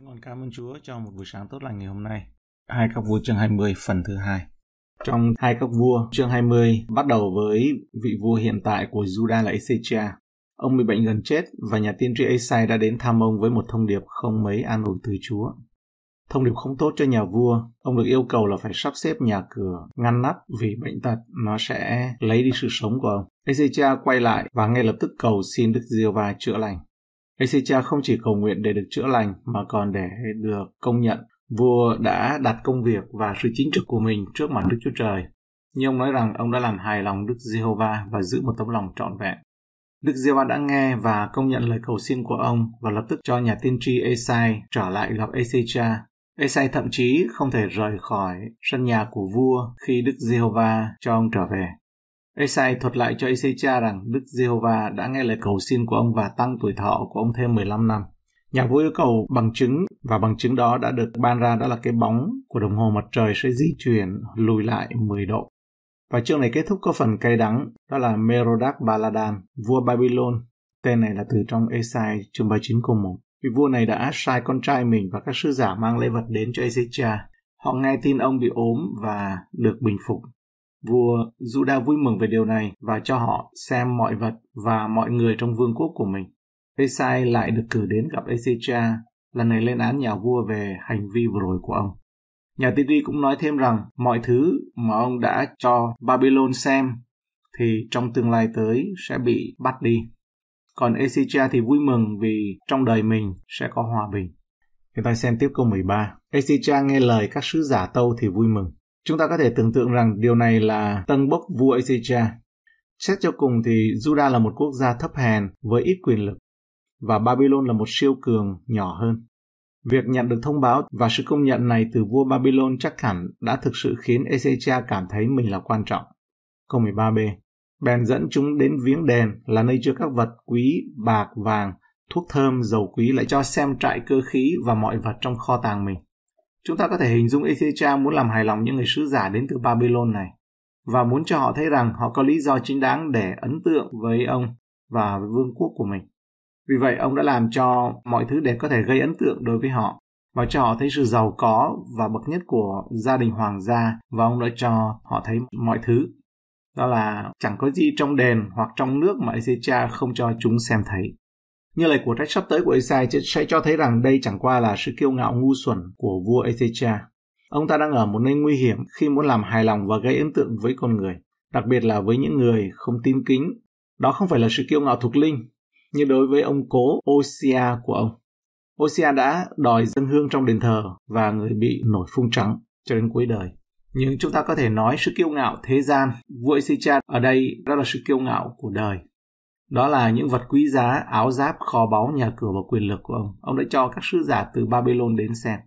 Chúng con cảm ơn Chúa cho một buổi sáng tốt lành ngày hôm nay. Hai các vua chương 20 phần thứ hai. Trong hai các vua chương 20 bắt đầu với vị vua hiện tại của Juda là Ezechia. Ông bị bệnh gần chết và nhà tiên tri Esai đã đến thăm ông với một thông điệp không mấy an ủi từ Chúa. Thông điệp không tốt cho nhà vua, ông được yêu cầu là phải sắp xếp nhà cửa, ngăn nắp vì bệnh tật nó sẽ lấy đi sự sống của ông. Ezechia quay lại và ngay lập tức cầu xin Đức Diêu Va chữa lành. Hezekiah không chỉ cầu nguyện để được chữa lành mà còn để được công nhận. Vua đã đặt công việc và sự chính trực của mình trước mặt Đức Chúa Trời. Nhưng ông nói rằng ông đã làm hài lòng Đức Giê-hô-va và giữ một tấm lòng trọn vẹn. Đức Giê-hô-va đã nghe và công nhận lời cầu xin của ông và lập tức cho nhà tiên tri Esai trở lại gặp Ezechia. Esai thậm chí không thể rời khỏi sân nhà của vua khi Đức Giê-hô-va cho ông trở về. Esai thuật lại cho Ezechia rằng Đức Giê-hô-va đã nghe lời cầu xin của ông và tăng tuổi thọ của ông thêm 15 năm. Nhà vua yêu cầu bằng chứng và bằng chứng đó đã được ban ra đó là cái bóng của đồng hồ mặt trời sẽ di chuyển lùi lại 10 độ. Và chương này kết thúc có phần cay đắng, đó là Merodach Baladan, vua Babylon. Tên này là từ trong Esai chương 39 câu 1. Vì vua này đã sai con trai mình và các sứ giả mang lễ vật đến cho Ezechia. Họ nghe tin ông bị ốm và được bình phục Vua Juda vui mừng về điều này và cho họ xem mọi vật và mọi người trong vương quốc của mình. Esai lại được cử đến gặp Ezecha, lần này lên án nhà vua về hành vi vừa rồi của ông. Nhà tiên tri cũng nói thêm rằng mọi thứ mà ông đã cho Babylon xem thì trong tương lai tới sẽ bị bắt đi. Còn Ezecha thì vui mừng vì trong đời mình sẽ có hòa bình. Chúng ta xem tiếp câu 13. Ezecha nghe lời các sứ giả tâu thì vui mừng Chúng ta có thể tưởng tượng rằng điều này là tân bốc vua Assyria. Xét cho cùng thì Juda là một quốc gia thấp hèn với ít quyền lực và Babylon là một siêu cường nhỏ hơn. Việc nhận được thông báo và sự công nhận này từ vua Babylon chắc hẳn đã thực sự khiến Ezechia cảm thấy mình là quan trọng. Câu 13b Bèn dẫn chúng đến viếng đền là nơi chứa các vật quý, bạc, vàng, thuốc thơm, dầu quý lại cho xem trại cơ khí và mọi vật trong kho tàng mình. Chúng ta có thể hình dung Ezecha muốn làm hài lòng những người sứ giả đến từ Babylon này và muốn cho họ thấy rằng họ có lý do chính đáng để ấn tượng với ông và với vương quốc của mình. Vì vậy, ông đã làm cho mọi thứ để có thể gây ấn tượng đối với họ và cho họ thấy sự giàu có và bậc nhất của gia đình hoàng gia và ông đã cho họ thấy mọi thứ. Đó là chẳng có gì trong đền hoặc trong nước mà Ezechia không cho chúng xem thấy. Như lời của trách sắp tới của Esai sẽ cho thấy rằng đây chẳng qua là sự kiêu ngạo ngu xuẩn của vua Ezechia. Ông ta đang ở một nơi nguy hiểm khi muốn làm hài lòng và gây ấn tượng với con người, đặc biệt là với những người không tin kính. Đó không phải là sự kiêu ngạo thuộc linh, như đối với ông cố Osia của ông. Osia đã đòi dân hương trong đền thờ và người bị nổi phun trắng cho đến cuối đời. Nhưng chúng ta có thể nói sự kiêu ngạo thế gian, vua Ezechia ở đây đó là sự kiêu ngạo của đời đó là những vật quý giá, áo giáp, kho báu, nhà cửa và quyền lực của ông. Ông đã cho các sứ giả từ Babylon đến xem.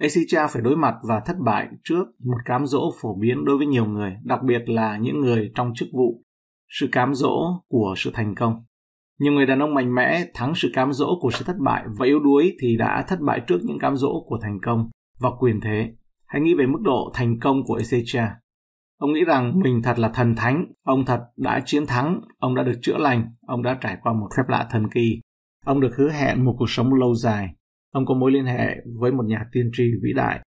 Asicha phải đối mặt và thất bại trước một cám dỗ phổ biến đối với nhiều người, đặc biệt là những người trong chức vụ, sự cám dỗ của sự thành công. Nhiều người đàn ông mạnh mẽ thắng sự cám dỗ của sự thất bại và yếu đuối thì đã thất bại trước những cám dỗ của thành công và quyền thế. Hãy nghĩ về mức độ thành công của Ezechia. Ông nghĩ rằng mình thật là thần thánh, ông thật đã chiến thắng, ông đã được chữa lành, ông đã trải qua một phép lạ thần kỳ. Ông được hứa hẹn một cuộc sống lâu dài. Ông có mối liên hệ với một nhà tiên tri vĩ đại.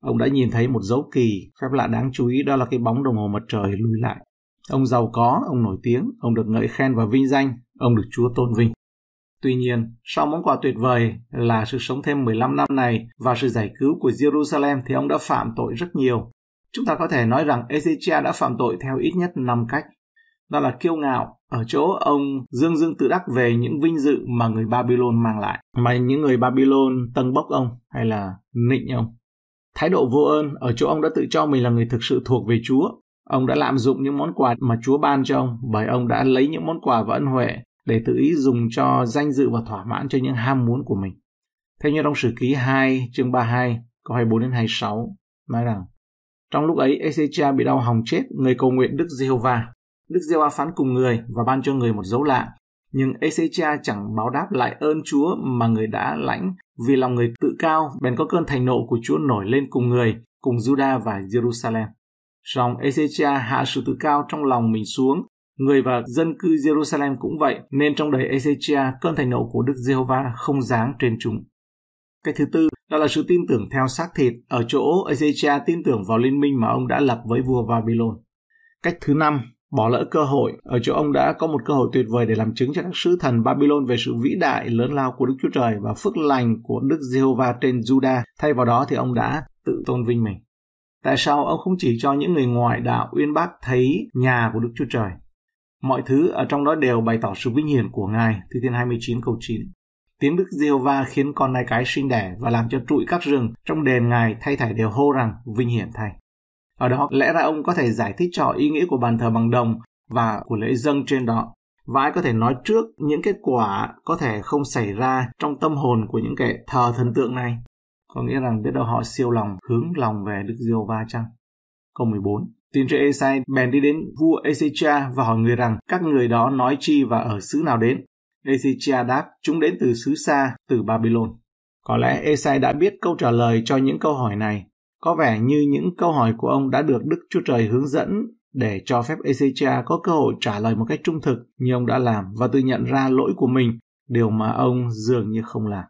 Ông đã nhìn thấy một dấu kỳ, phép lạ đáng chú ý đó là cái bóng đồng hồ mặt trời lùi lại. Ông giàu có, ông nổi tiếng, ông được ngợi khen và vinh danh, ông được Chúa tôn vinh. Tuy nhiên, sau món quà tuyệt vời là sự sống thêm 15 năm này và sự giải cứu của Jerusalem thì ông đã phạm tội rất nhiều. Chúng ta có thể nói rằng Ezechia đã phạm tội theo ít nhất 5 cách. Đó là kiêu ngạo, ở chỗ ông dương dương tự đắc về những vinh dự mà người Babylon mang lại, mà những người Babylon tâng bốc ông hay là nịnh ông. Thái độ vô ơn, ở chỗ ông đã tự cho mình là người thực sự thuộc về Chúa. Ông đã lạm dụng những món quà mà Chúa ban cho ông bởi ông đã lấy những món quà và ân huệ để tự ý dùng cho danh dự và thỏa mãn cho những ham muốn của mình. Theo như trong sử ký 2 chương 32 câu 24 đến 26 nói rằng trong lúc ấy, Ezechia bị đau hòng chết, người cầu nguyện Đức Giê-hô-va. Đức Giê-hô-va phán cùng người và ban cho người một dấu lạ. Nhưng Ezechia chẳng báo đáp lại ơn Chúa mà người đã lãnh vì lòng người tự cao, bèn có cơn thành nộ của Chúa nổi lên cùng người, cùng Juda và Jerusalem. Song Ezechia hạ sự tự cao trong lòng mình xuống, người và dân cư Jerusalem cũng vậy, nên trong đời Ezechia cơn thành nộ của Đức Giê-hô-va không giáng trên chúng. Cái thứ tư, đó là sự tin tưởng theo xác thịt ở chỗ Ezechia tin tưởng vào liên minh mà ông đã lập với vua Babylon. Cách thứ năm, bỏ lỡ cơ hội ở chỗ ông đã có một cơ hội tuyệt vời để làm chứng cho các sứ thần Babylon về sự vĩ đại lớn lao của Đức Chúa Trời và phước lành của Đức Giê-hô-va trên Juda. Thay vào đó thì ông đã tự tôn vinh mình. Tại sao ông không chỉ cho những người ngoại đạo uyên bác thấy nhà của Đức Chúa Trời? Mọi thứ ở trong đó đều bày tỏ sự vinh hiển của Ngài, Thi Thiên 29 câu 9. Tiếng Đức Diêu Va khiến con nai cái sinh đẻ và làm cho trụi các rừng trong đền ngài thay thảy đều hô rằng vinh hiển thay Ở đó lẽ ra ông có thể giải thích cho ý nghĩa của bàn thờ bằng đồng và của lễ dâng trên đó. Và ai có thể nói trước những kết quả có thể không xảy ra trong tâm hồn của những kẻ thờ thần tượng này. Có nghĩa rằng biết đâu họ siêu lòng, hướng lòng về Đức Diêu Va chăng? Câu 14 Tin trên Esai bèn đi đến vua Ezechia và hỏi người rằng các người đó nói chi và ở xứ nào đến. Ezechia đáp, chúng đến từ xứ xa, từ Babylon. Có lẽ Esai đã biết câu trả lời cho những câu hỏi này. Có vẻ như những câu hỏi của ông đã được Đức Chúa Trời hướng dẫn để cho phép Ezechia có cơ hội trả lời một cách trung thực như ông đã làm và tự nhận ra lỗi của mình, điều mà ông dường như không làm.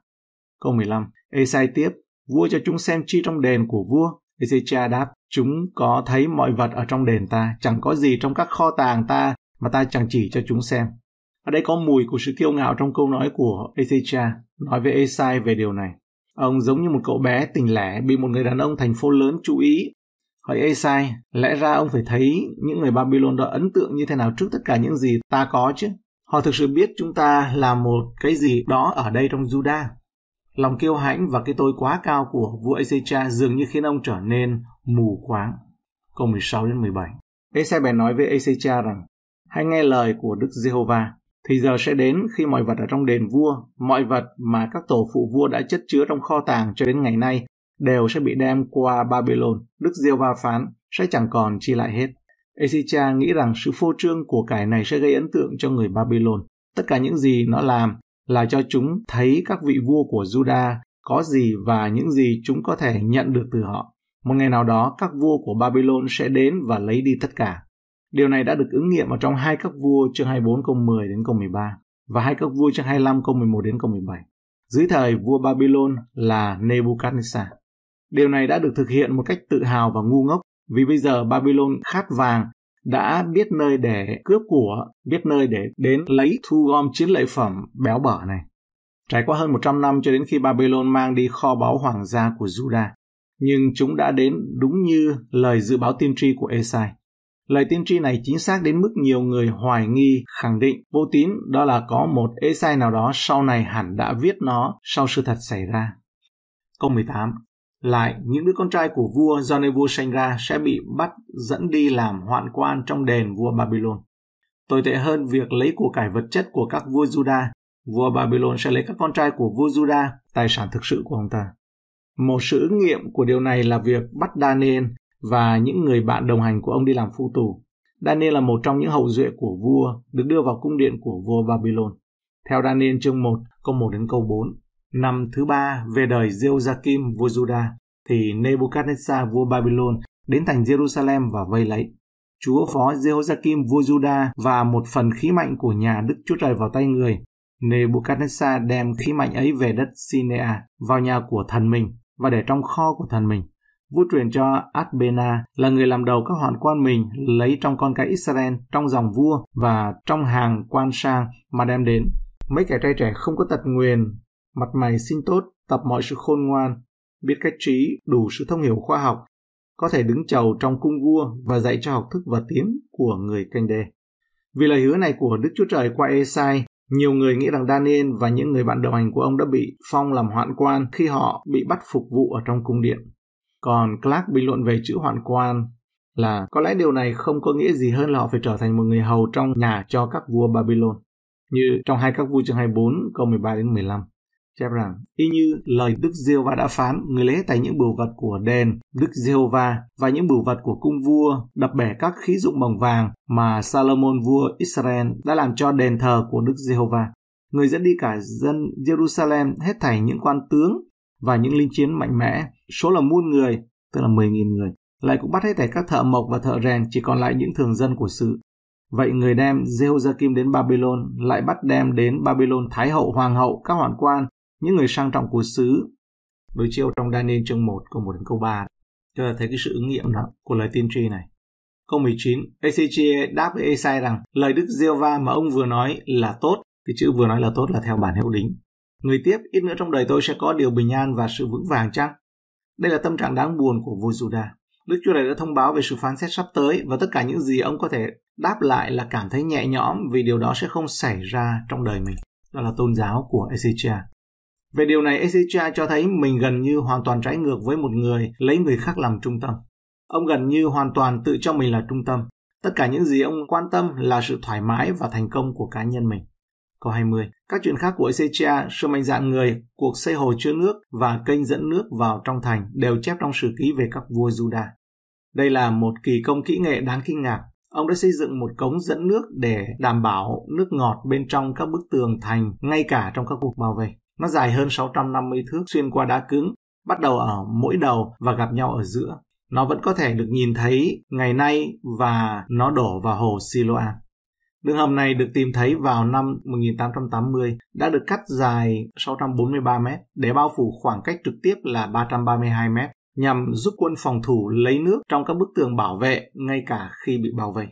Câu 15, Esai tiếp, vua cho chúng xem chi trong đền của vua. Ezechia đáp, chúng có thấy mọi vật ở trong đền ta, chẳng có gì trong các kho tàng ta mà ta chẳng chỉ cho chúng xem. Ở đây có mùi của sự kiêu ngạo trong câu nói của Ezecha nói với Esai về điều này. Ông giống như một cậu bé tình lẻ bị một người đàn ông thành phố lớn chú ý. Hỏi Esai, lẽ ra ông phải thấy những người Babylon đó ấn tượng như thế nào trước tất cả những gì ta có chứ? Họ thực sự biết chúng ta là một cái gì đó ở đây trong Juda Lòng kiêu hãnh và cái tôi quá cao của vua Ezecha dường như khiến ông trở nên mù quáng. Câu 16 đến 17. Esai bèn nói với Ezecha rằng, hãy nghe lời của Đức Giê-hô-va, thì giờ sẽ đến khi mọi vật ở trong đền vua, mọi vật mà các tổ phụ vua đã chất chứa trong kho tàng cho đến ngày nay đều sẽ bị đem qua Babylon, Đức Diêu Va phán, sẽ chẳng còn chi lại hết. Esicha nghĩ rằng sự phô trương của cải này sẽ gây ấn tượng cho người Babylon. Tất cả những gì nó làm là cho chúng thấy các vị vua của Judah có gì và những gì chúng có thể nhận được từ họ. Một ngày nào đó, các vua của Babylon sẽ đến và lấy đi tất cả. Điều này đã được ứng nghiệm ở trong hai các vua chương 24 câu 10 đến câu 13 và hai các vua chương 25 câu 11 đến câu 17 dưới thời vua Babylon là Nebuchadnezzar. Điều này đã được thực hiện một cách tự hào và ngu ngốc vì bây giờ Babylon khát vàng đã biết nơi để cướp của, biết nơi để đến lấy thu gom chiến lợi phẩm béo bở này. Trải qua hơn 100 năm cho đến khi Babylon mang đi kho báu hoàng gia của Juda, nhưng chúng đã đến đúng như lời dự báo tiên tri của Esai. Lời tiên tri này chính xác đến mức nhiều người hoài nghi, khẳng định vô tín đó là có một ê sai nào đó sau này hẳn đã viết nó sau sự thật xảy ra. Câu 18. Lại, những đứa con trai của vua do nơi vua sanh ra sẽ bị bắt dẫn đi làm hoạn quan trong đền vua Babylon. Tồi tệ hơn việc lấy của cải vật chất của các vua judah vua Babylon sẽ lấy các con trai của vua judah tài sản thực sự của ông ta. Một sự ứng nghiệm của điều này là việc bắt Daniel và những người bạn đồng hành của ông đi làm phu tù. Daniel là một trong những hậu duệ của vua được đưa vào cung điện của vua Babylon. Theo Daniel chương 1 câu 1 đến câu 4, năm thứ ba về đời Jehoiakim vua Juda thì Nebuchadnezzar vua Babylon đến thành Jerusalem và vây lấy. Chúa phó Jehoiakim vua Juda và một phần khí mạnh của nhà Đức Chúa Trời vào tay người. Nebuchadnezzar đem khí mạnh ấy về đất Sinea, vào nhà của thần mình và để trong kho của thần mình. Vũ truyền cho Adbena là người làm đầu các hoạn quan mình lấy trong con cái Israel, trong dòng vua và trong hàng quan sang mà đem đến. Mấy kẻ trai trẻ không có tật nguyền, mặt mày xinh tốt, tập mọi sự khôn ngoan, biết cách trí, đủ sự thông hiểu khoa học, có thể đứng chầu trong cung vua và dạy cho học thức và tiếng của người canh đê. Vì lời hứa này của Đức Chúa Trời qua Esai, nhiều người nghĩ rằng Daniel và những người bạn đồng hành của ông đã bị phong làm hoạn quan khi họ bị bắt phục vụ ở trong cung điện. Còn Clark bình luận về chữ hoạn quan là có lẽ điều này không có nghĩa gì hơn là họ phải trở thành một người hầu trong nhà cho các vua Babylon. Như trong hai các vua chương 24 câu 13 đến 15 chép rằng y như lời Đức Diêu Va đã phán, người lấy tại những bửu vật của đền Đức Diêu Va và những bửu vật của cung vua, đập bẻ các khí dụng bằng vàng mà Salomon vua Israel đã làm cho đền thờ của Đức Diêu Va. Người dẫn đi cả dân Jerusalem hết thảy những quan tướng, và những linh chiến mạnh mẽ, số là muôn người, tức là 10.000 người, lại cũng bắt hết thảy các thợ mộc và thợ rèn chỉ còn lại những thường dân của sự. Vậy người đem Jehoiakim đến Babylon lại bắt đem đến Babylon Thái hậu, Hoàng hậu, các hoàn quan, những người sang trọng của xứ. Đối chiếu trong Daniel chương 1 câu 1 đến câu 3. Cho là thấy cái sự ứng nghiệm đó của lời tiên tri này. Câu 19, Ezechia đáp với Esai rằng lời Đức Giê-va mà ông vừa nói là tốt. Cái chữ vừa nói là tốt là theo bản hiệu đính. Người tiếp, ít nữa trong đời tôi sẽ có điều bình an và sự vững vàng chăng? Đây là tâm trạng đáng buồn của vua Judah. Đức Chúa Trời đã thông báo về sự phán xét sắp tới và tất cả những gì ông có thể đáp lại là cảm thấy nhẹ nhõm vì điều đó sẽ không xảy ra trong đời mình. Đó là tôn giáo của Ezechia. Về điều này, Ezechia cho thấy mình gần như hoàn toàn trái ngược với một người lấy người khác làm trung tâm. Ông gần như hoàn toàn tự cho mình là trung tâm. Tất cả những gì ông quan tâm là sự thoải mái và thành công của cá nhân mình. Câu 20. Các chuyện khác của Ezechia, sự mạnh dạn người, cuộc xây hồ chứa nước và kênh dẫn nước vào trong thành đều chép trong sử ký về các vua Juda. Đây là một kỳ công kỹ nghệ đáng kinh ngạc. Ông đã xây dựng một cống dẫn nước để đảm bảo nước ngọt bên trong các bức tường thành ngay cả trong các cuộc bảo vệ. Nó dài hơn 650 thước xuyên qua đá cứng, bắt đầu ở mỗi đầu và gặp nhau ở giữa. Nó vẫn có thể được nhìn thấy ngày nay và nó đổ vào hồ Siloam. Đường hầm này được tìm thấy vào năm 1880, đã được cắt dài 643 mét để bao phủ khoảng cách trực tiếp là 332 mét nhằm giúp quân phòng thủ lấy nước trong các bức tường bảo vệ ngay cả khi bị bao vây.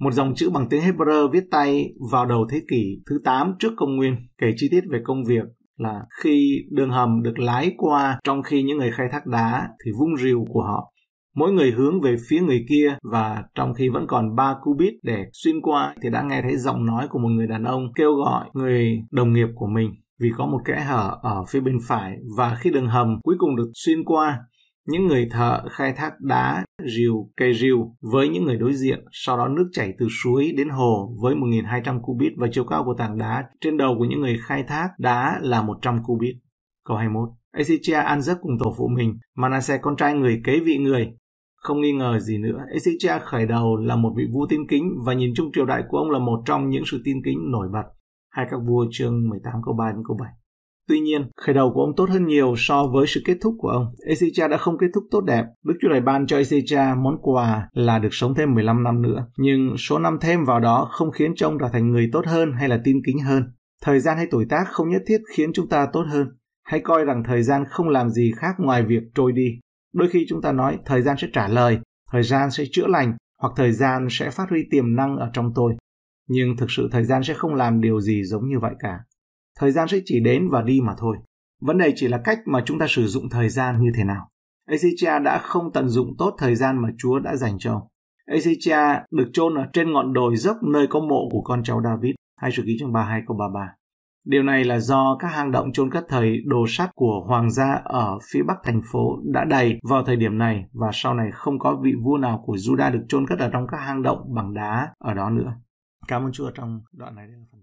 Một dòng chữ bằng tiếng Hebrew viết tay vào đầu thế kỷ thứ 8 trước công nguyên kể chi tiết về công việc là khi đường hầm được lái qua trong khi những người khai thác đá thì vung rìu của họ mỗi người hướng về phía người kia và trong khi vẫn còn 3 qubit để xuyên qua thì đã nghe thấy giọng nói của một người đàn ông kêu gọi người đồng nghiệp của mình vì có một kẽ hở ở phía bên phải và khi đường hầm cuối cùng được xuyên qua những người thợ khai thác đá, rìu, cây rìu với những người đối diện, sau đó nước chảy từ suối đến hồ với 1.200 qubit và chiều cao của tảng đá trên đầu của những người khai thác đá là 100 qubit Câu 21. Asichia ăn giấc cùng tổ phụ mình, Manasseh con trai người kế vị người không nghi ngờ gì nữa, Ezechia khởi đầu là một vị vua tin kính và nhìn chung triều đại của ông là một trong những sự tin kính nổi bật. Hai các vua chương 18 câu 3 đến câu 7. Tuy nhiên, khởi đầu của ông tốt hơn nhiều so với sự kết thúc của ông. Ezechia đã không kết thúc tốt đẹp. Đức Chúa Trời ban cho Ezechia món quà là được sống thêm 15 năm nữa. Nhưng số năm thêm vào đó không khiến trông trở thành người tốt hơn hay là tin kính hơn. Thời gian hay tuổi tác không nhất thiết khiến chúng ta tốt hơn. Hãy coi rằng thời gian không làm gì khác ngoài việc trôi đi đôi khi chúng ta nói thời gian sẽ trả lời thời gian sẽ chữa lành hoặc thời gian sẽ phát huy tiềm năng ở trong tôi nhưng thực sự thời gian sẽ không làm điều gì giống như vậy cả thời gian sẽ chỉ đến và đi mà thôi vấn đề chỉ là cách mà chúng ta sử dụng thời gian như thế nào Ezechia đã không tận dụng tốt thời gian mà Chúa đã dành cho ông. Ezechia được chôn ở trên ngọn đồi dốc nơi có mộ của con cháu David. Hai sự ký chương 32 câu 33. Điều này là do các hang động chôn cất thời đồ sắt của hoàng gia ở phía bắc thành phố đã đầy vào thời điểm này và sau này không có vị vua nào của Juda được chôn cất ở trong các hang động bằng đá ở đó nữa. Cảm ơn Chúa trong đoạn này.